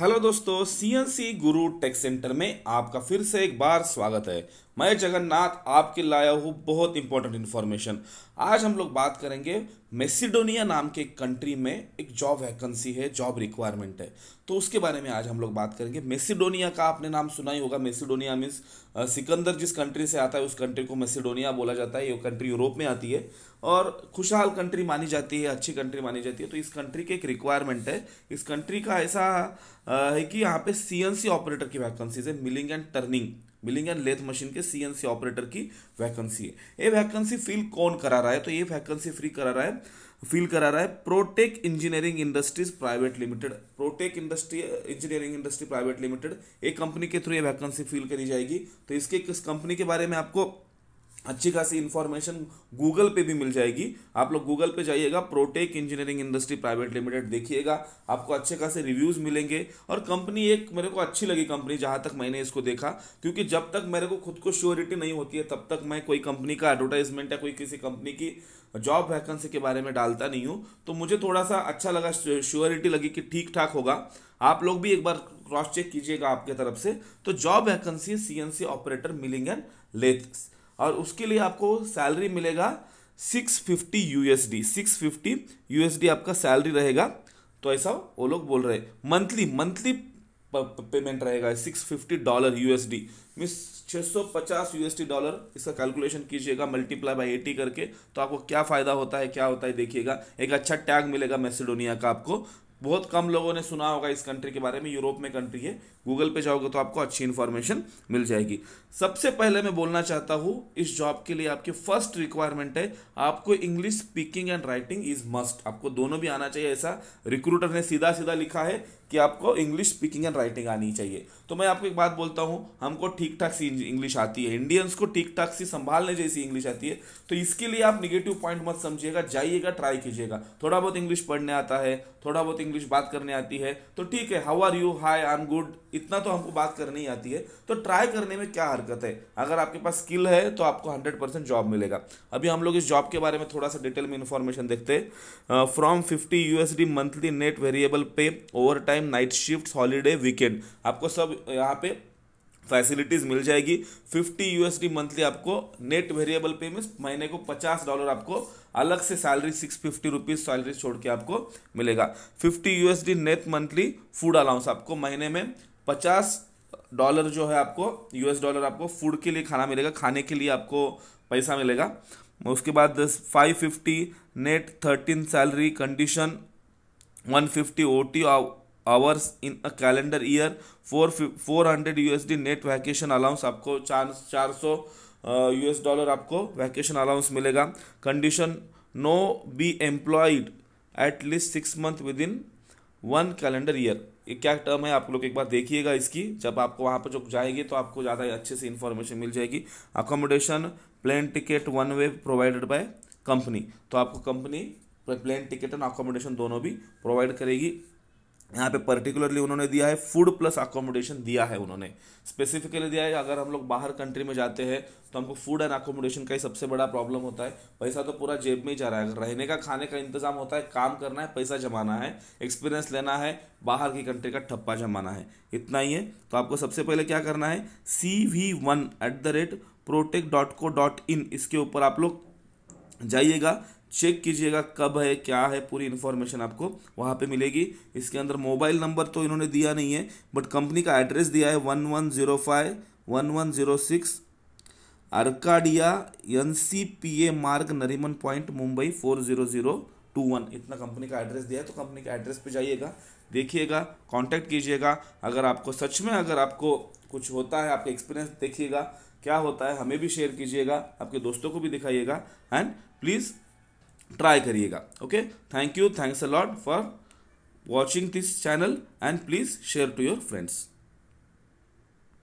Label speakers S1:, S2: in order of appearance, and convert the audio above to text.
S1: hello दोस्तों CNC गुरु take centre में आपका फिर से एक बार स्वागत है मैं जगन्नाथ आपके लाया हूँ बहुत इंपॉर्टेंट इन्फॉर्मेशन आज हम लोग बात करेंगे मेसिडोनिया नाम के कंट्री में एक जॉब वैकेंसी है जॉब रिक्वायरमेंट है तो उसके बारे में आज हम लोग बात करेंगे मेसिडोनिया का आपने नाम सुना ही होगा मेसिडोनिया मीन्स सिकंदर जिस कंट्री से आता है उस कंट्री को मेसिडोनिया बोला जाता है ये कंट्री यूरोप में आती है और खुशहाल कंट्री मानी जाती है अच्छी कंट्री मानी जाती है तो इस कंट्री की एक रिक्वायरमेंट है इस कंट्री का ऐसा है कि यहाँ पे सी ऑपरेटर की वैकेंसीज है milling and turning milling and lathe machine के सीएनसी ऑपरेटर की वैकेंसी है ये वैकेंसी फिल कौन करा रहा है तो ये वैकेंसी फ्री करा रहा है फिल करा रहा है Protech engineering industries private limited Protech industry engineering industry private limited एक कंपनी के थ्रू ये वैकेंसी फिल करी जाएगी तो इसके किस कंपनी के बारे में आपको अच्छी खासी इन्फॉर्मेशन गूगल पे भी मिल जाएगी आप लोग गूगल पे जाइएगा Protek engineering industry private limited देखिएगा आपको अच्छे खासे रिव्यूज़ मिलेंगे और कंपनी एक मेरे को अच्छी लगी कंपनी जहाँ तक मैंने इसको देखा क्योंकि जब तक मेरे को खुद को श्योरिटी नहीं होती है तब तक मैं कोई कंपनी का एडवर्टाइजमेंट या कोई किसी कंपनी की जॉब वैकेंसी के बारे में डालता नहीं हूँ तो मुझे थोड़ा सा अच्छा लगा श्योरिटी लगी कि ठीक ठाक होगा आप लोग भी एक बार क्रॉस चेक कीजिएगा आपके तरफ से तो job vacancy C operator milling and lathe और उसके लिए आपको सैलरी मिलेगा six fifty USD six fifty USD आपका सैलरी रहेगा तो ऐसा वो लोग बोल रहे हैं मंथली मंथली पेमेंट रहेगा six fifty dollar USD miss 650 USD dollar इसका कैलकुलेशन कीजिएगा मल्टीप्लाई बाई एटी करके तो आपको क्या फ़ायदा होता है क्या होता है देखिएगा एक अच्छा टैग मिलेगा मैसेडोनिया का आपको बहुत कम लोगों ने सुना होगा इस कंट्री के बारे में यूरोप में कंट्री है गूगल पे जाओगे तो आपको अच्छी इन्फॉर्मेशन मिल जाएगी सबसे पहले मैं बोलना चाहता हूँ इस जॉब के लिए आपकी फर्स्ट रिक्वायरमेंट है आपको English speaking and writing is must आपको दोनों भी आना चाहिए ऐसा रिक्रूटर ने सीधा सीधा लिखा है कि आपको इंग्लिश स्पीकिंग एंड राइटिंग आनी चाहिए तो मैं आपको एक बात बोलता हूँ हमको ठीक ठीक ठाक सी इंग्लिश आती है इंडियंस को ठीक ठाक सी संभालने जैसी इंग्लिश आती है तो इसके लिए आप निगेटिव पॉइंट मत समझिएगा जाइएगा ट्राई कीजिएगा थोड़ा बहुत इंग्लिश पढ़ने आता है थोड़ा बहुत इंग्लिश बात करने आती है तो ठीक है how are you hi I am good इतना तो हमको बात करने ही आती है तो ट्राई करने में क्या हरकत है अगर आपके पास स्किल है तो आपको हंड्रेड जॉब मिलेगा अभी हम लोग इस जॉब के बारे में थोड़ा सा डिटेल में इन्फॉर्मेशन देखते हैं from fifty USD monthly net variable pay over time night shift holiday weekend आपको सब यहाँ पे फैसिलिटीज मिल जाएगी 50 यूएसडी मंथली आपको नेट वेरिएबल पे मीन महीने को 50 डॉलर आपको अलग से salary six fifty rupees salary छोड़ के आपको मिलेगा 50 USD net monthly food allowance आपको महीने में 50 डॉलर जो है आपको यूएस डॉलर आपको फूड के लिए खाना मिलेगा खाने के लिए आपको पैसा मिलेगा उसके बाद five fifty net thirteen salary condition one fifty O T hours in a calendar year four four hundred D net vacation allowance आपको चार चार सौ एस डॉलर आपको वैकेशन अलाउंस मिलेगा condition no be employed at least six month within one calendar year ये क्या term है आप लोग एक बार देखिएगा इसकी जब आपको वहाँ पर जो जाएंगे तो आपको ज़्यादा अच्छे से इन्फॉर्मेशन मिल जाएगी accommodation plane ticket one way provided by company तो आपको company plane ticket and accommodation दोनों भी प्रोवाइड करेगी यहाँ पे पर्टिकुलरली उन्होंने दिया है फूड प्लस अकोमोडेशन दिया है उन्होंने स्पेसिफिकली दिया है अगर हम लोग बाहर कंट्री में जाते हैं तो हमको फूड एंड अकोमोडेशन का ही सबसे बड़ा प्रॉब्लम होता है पैसा तो पूरा जेब में ही जा रहा है रहने का खाने का इंतजाम होता है काम करना है पैसा जमाना है एक्सपीरियंस लेना है बाहर की कंट्री का ठप्पा जमाना है इतना ही है तो आपको सबसे पहले क्या करना है C V one at the rate protect dot co dot in इसके ऊपर आप लोग जाइएगा चेक कीजिएगा कब है क्या है पूरी इन्फॉर्मेशन आपको वहाँ पे मिलेगी इसके अंदर मोबाइल नंबर तो इन्होंने दिया नहीं है बट कंपनी का एड्रेस दिया है one one zero five one one zero six Arcadia N C P A Marg Nariman point Mumbai four zero zero two one इतना कंपनी का एड्रेस दिया है तो कंपनी के एड्रेस पर जाइएगा देखिएगा कॉन्टैक्ट कीजिएगा अगर आपको सच में अगर आपको कुछ होता है आपका एक्सपीरियंस देखिएगा क्या होता है हमें भी शेयर कीजिएगा आपके दोस्तों को भी दिखाइएगा एंड प्लीज़ ट्राई करिएगा okay thank you thanks a lot for watching this channel and please share to your friends